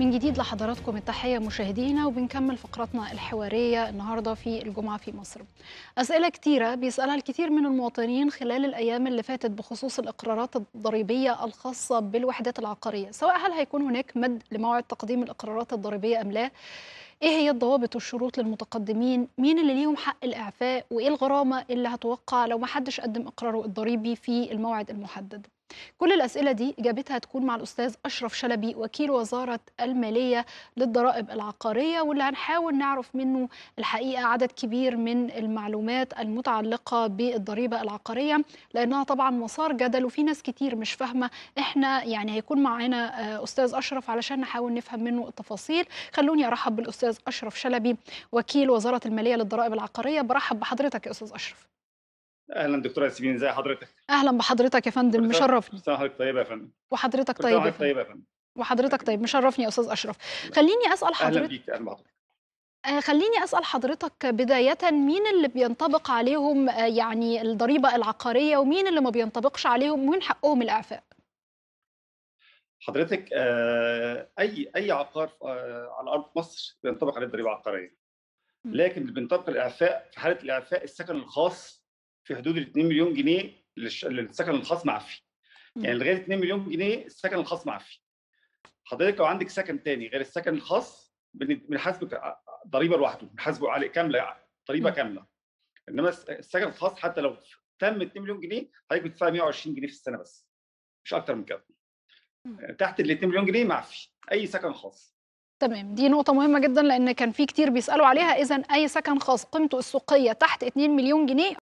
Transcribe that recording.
من جديد لحضراتكم التحية مشاهدينا وبنكمل فقرتنا الحوارية النهاردة في الجمعة في مصر أسئلة كتيرة بيسألها الكثير من المواطنين خلال الأيام اللي فاتت بخصوص الإقرارات الضريبية الخاصة بالوحدات العقارية سواء هل هيكون هناك مد لموعد تقديم الإقرارات الضريبية أم لا ايه هي الضوابط والشروط للمتقدمين مين اللي ليهم حق الاعفاء وايه الغرامه اللي هتوقع لو ما حدش قدم اقراره الضريبي في الموعد المحدد كل الأسئلة دي إجابتها هتكون مع الأستاذ أشرف شلبي وكيل وزارة المالية للضرائب العقارية واللي هنحاول نعرف منه الحقيقة عدد كبير من المعلومات المتعلقة بالضريبة العقارية لأنها طبعا مسار جدل وفي ناس كتير مش فاهمة إحنا يعني هيكون معانا آه، أستاذ أشرف علشان نحاول نفهم منه التفاصيل خلوني أرحب بالأستاذ أشرف شلبي وكيل وزارة المالية للضرائب العقارية برحب بحضرتك يا أستاذ أشرف اهلا دكتوره ياسمين ازي حضرتك اهلا بحضرتك يا فندم مشرفني صحتك حضرتك طيبه يا فندم وحضرتك طيبه طيبه يا فندم وحضرتك طيب, طيب, طيب، مشرفني يا استاذ اشرف خليني اسال حضرتك اهلا بيك اهلا بحضرتك آه، خليني أسأل حضرتك بداية مين اللي بينطبق عليهم آه، يعني الضريبة العقارية ومين اللي ما بينطبقش عليهم ومين حقهم الإعفاء؟ حضرتك آه، أي أي عقار على أرض مصر بينطبق عليه الضريبة العقارية لكن اللي بينطبق الإعفاء في حالة الإعفاء السكن الخاص في حدود ال 2 مليون جنيه للسكن الخاص معفي يعني لغايه 2 مليون جنيه السكن الخاص معفي حضرتك لو عندك سكن تاني غير السكن الخاص بنحاسبك آه، ضريبه لوحده بنحاسبه عليه كامله ضريبه كامله انما السكن الخاص حتى لو تم 2 مليون جنيه حضرتك بتدفع 120 جنيه في السنه بس مش اكتر من كده آه، تحت ال 2 مليون جنيه معفي اي سكن خاص تمام دي نقطة مهمة جدا لأن كان في كتير بيسألوا عليها إذا أي سكن خاص قيمته السوقية تحت 2 مليون جنيه